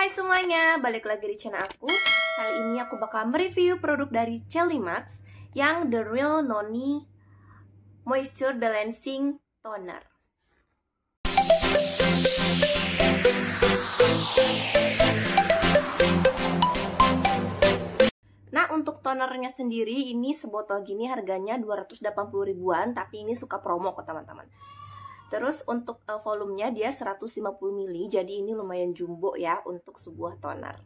Hai semuanya, balik lagi di channel aku Kali ini aku bakal mereview produk dari Celimax Yang The Real Noni Moisture Balancing Toner Nah untuk tonernya sendiri ini sebotol gini harganya 280 ribuan Tapi ini suka promo kok teman-teman Terus untuk uh, volumenya dia 150 ml, jadi ini lumayan jumbo ya untuk sebuah toner.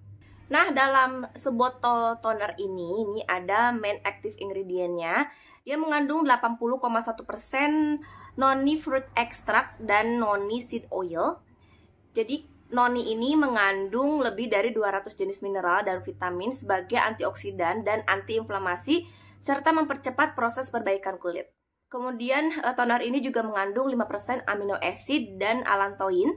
Nah, dalam sebotol toner ini, ini ada main active ingredientnya. Dia mengandung 80,1% noni fruit extract dan noni seed oil. Jadi noni ini mengandung lebih dari 200 jenis mineral dan vitamin sebagai antioksidan dan antiinflamasi serta mempercepat proses perbaikan kulit. Kemudian eh, toner ini juga mengandung 5% amino acid dan alantoin.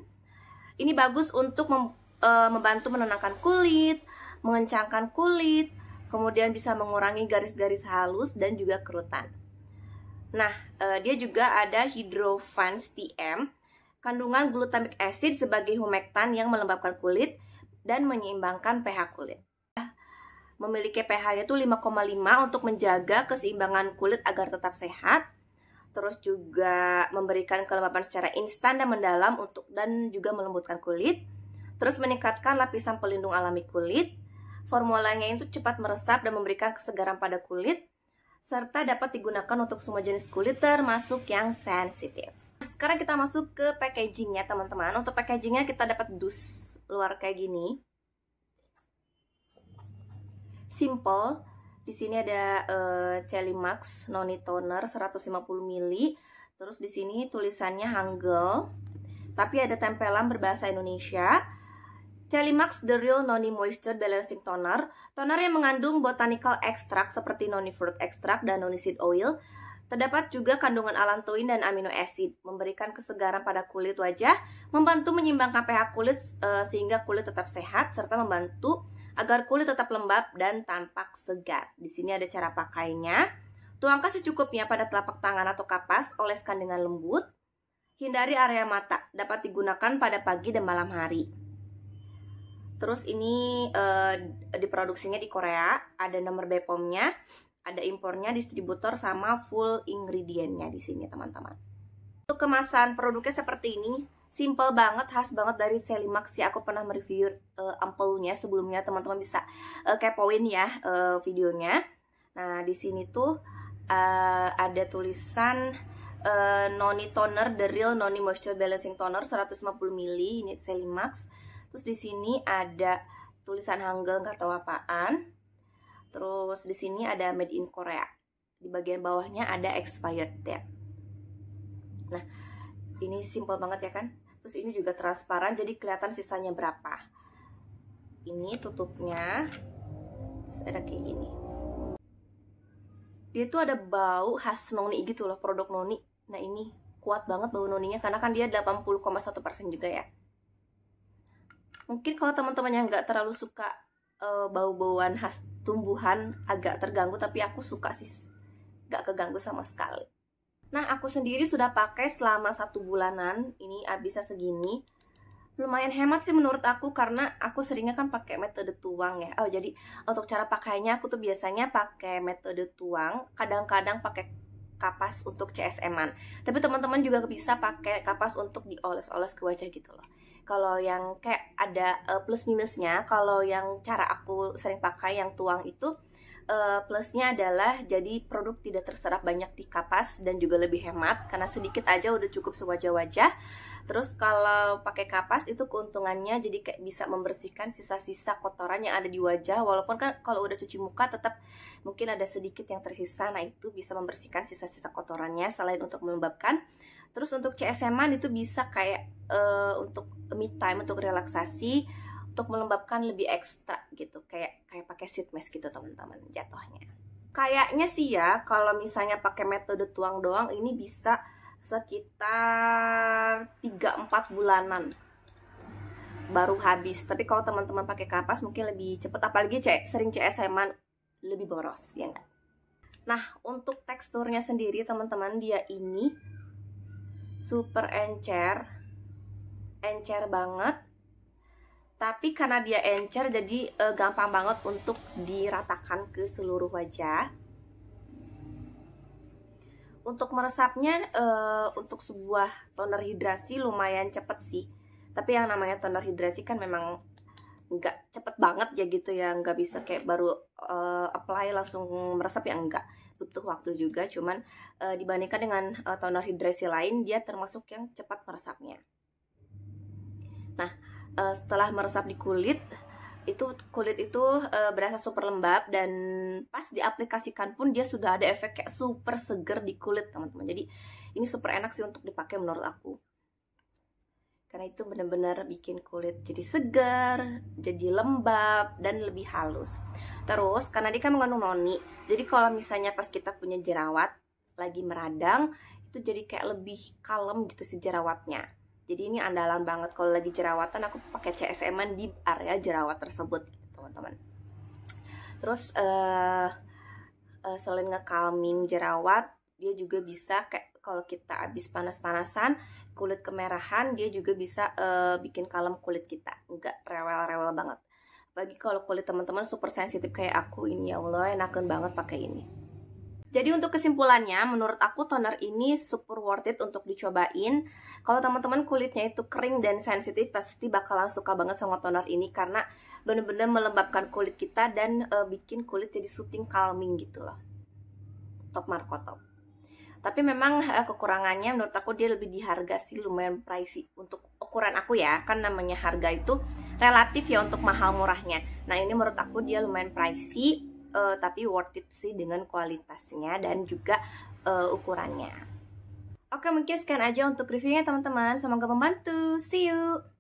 Ini bagus untuk mem, e, membantu menenangkan kulit, mengencangkan kulit, kemudian bisa mengurangi garis-garis halus dan juga kerutan. Nah, e, dia juga ada Hydrofans TM, kandungan glutamic acid sebagai humektan yang melembabkan kulit dan menyeimbangkan pH kulit memiliki pH-nya itu 5,5 untuk menjaga keseimbangan kulit agar tetap sehat terus juga memberikan kelembapan secara instan dan mendalam untuk dan juga melembutkan kulit, terus meningkatkan lapisan pelindung alami kulit. Formulanya itu cepat meresap dan memberikan kesegaran pada kulit, serta dapat digunakan untuk semua jenis kulit termasuk yang sensitif. Sekarang kita masuk ke packagingnya teman-teman. Untuk packagingnya kita dapat dus luar kayak gini. Simple, di sini ada uh, eh, Celimax Noni Toner 150 ml. Terus di sini tulisannya Hangul. Tapi ada tempelan berbahasa Indonesia. Celimax The Real Noni Moisture Balancing Toner. Toner yang mengandung botanical extract seperti noni fruit extract dan noni seed oil. Terdapat juga kandungan alantoin dan amino acid, memberikan kesegaran pada kulit wajah, membantu menyimbangkan pH kulit eh, sehingga kulit tetap sehat serta membantu agar kulit tetap lembab dan tampak segar. Di sini ada cara pakainya. Tuangkan secukupnya pada telapak tangan atau kapas, oleskan dengan lembut. Hindari area mata, dapat digunakan pada pagi dan malam hari. Terus ini eh, diproduksinya di Korea, ada nomor BPOM-nya, ada impornya, distributor sama full ingredientnya di sini teman-teman. Untuk kemasan produknya seperti ini, simple banget, khas banget dari Selimax ya. Aku pernah mereview uh, eh, ampulnya sebelumnya, teman-teman bisa uh, kepoin ya uh, videonya. Nah, di sini tuh uh, ada tulisan uh, Noni Toner The Real Noni Moisture Balancing Toner 150 ml ini Selimax. Terus di sini ada tulisan Hangul nggak tahu apaan. Terus di sini ada Made in Korea. Di bagian bawahnya ada expired date. Nah, ini simple banget ya kan? terus ini juga transparan jadi kelihatan sisanya berapa ini tutupnya terus ada kayak gini dia tuh ada bau khas noni gitu loh produk noni nah ini kuat banget bau noninya karena kan dia 80,1% juga ya mungkin kalau teman-teman yang nggak terlalu suka uh, bau-bauan khas tumbuhan agak terganggu tapi aku suka sih nggak keganggu sama sekali Nah, aku sendiri sudah pakai selama satu bulanan. Ini abisnya segini. Lumayan hemat sih menurut aku karena aku seringnya kan pakai metode tuang ya. Oh, jadi untuk cara pakainya aku tuh biasanya pakai metode tuang, kadang-kadang pakai kapas untuk CSM-an. Tapi teman-teman juga bisa pakai kapas untuk dioles-oles ke wajah gitu loh. Kalau yang kayak ada eh, plus minusnya, kalau yang cara aku sering pakai yang tuang itu uh, plusnya adalah jadi produk tidak terserap banyak di kapas dan juga lebih hemat karena sedikit aja udah cukup sewajah-wajah. Terus kalau pakai kapas itu keuntungannya jadi kayak bisa membersihkan sisa-sisa kotoran yang ada di wajah walaupun kan kalau udah cuci muka tetap mungkin ada sedikit yang tersisa nah itu bisa membersihkan sisa-sisa kotorannya selain untuk melembabkan. Terus untuk CSM-an itu bisa kayak uh, untuk me time untuk relaksasi untuk melembabkan lebih ekstra gitu kayak kayak pakai sheet mask gitu teman-teman jatuhnya kayaknya sih ya kalau misalnya pakai metode tuang doang ini bisa sekitar 3-4 bulanan baru habis tapi kalau teman-teman pakai kapas mungkin lebih cepet apalagi cek sering CSM-an lebih boros ya enggak nah untuk teksturnya sendiri teman-teman dia ini super encer encer banget tapi karena dia encer jadi uh, gampang banget untuk diratakan ke seluruh wajah untuk meresapnya uh, untuk sebuah toner hidrasi lumayan cepet sih tapi yang namanya toner hidrasi kan memang nggak cepet banget ya gitu ya nggak bisa kayak baru uh, apply langsung meresap ya enggak butuh waktu juga cuman uh, dibandingkan dengan uh, toner hidrasi lain dia termasuk yang cepat meresapnya nah uh, setelah meresap di kulit itu kulit itu uh, berasa super lembab dan pas diaplikasikan pun dia sudah ada efek kayak super seger di kulit teman-teman jadi ini super enak sih untuk dipakai menurut aku karena itu benar-benar bikin kulit jadi segar, jadi lembab, dan lebih halus. Terus, karena dia kan mengandung noni, jadi kalau misalnya pas kita punya jerawat lagi meradang, itu jadi kayak lebih kalem gitu si jerawatnya jadi ini andalan banget kalau lagi jerawatan aku pakai CSM-an di area jerawat tersebut gitu, teman-teman terus uh, uh, selain ngekalming jerawat dia juga bisa kayak kalau kita habis panas-panasan kulit kemerahan dia juga bisa uh, bikin kalem kulit kita nggak rewel-rewel banget bagi kalau kulit teman-teman super sensitif kayak aku ini ya Allah enakan banget pakai ini jadi untuk kesimpulannya, menurut aku toner ini super worth it untuk dicobain. Kalau teman-teman kulitnya itu kering dan sensitif, pasti bakalan suka banget sama toner ini karena bener-bener melembabkan kulit kita dan e, bikin kulit jadi soothing, calming gitu loh. Top Marco top. Tapi memang e, kekurangannya menurut aku dia lebih di sih lumayan pricey untuk ukuran aku ya. Kan namanya harga itu relatif ya untuk mahal murahnya. Nah, ini menurut aku dia lumayan pricey uh, tapi worth it sih dengan kualitasnya dan juga uh, ukurannya. Oke, mungkin sekian aja untuk reviewnya teman-teman. Semoga membantu. See you.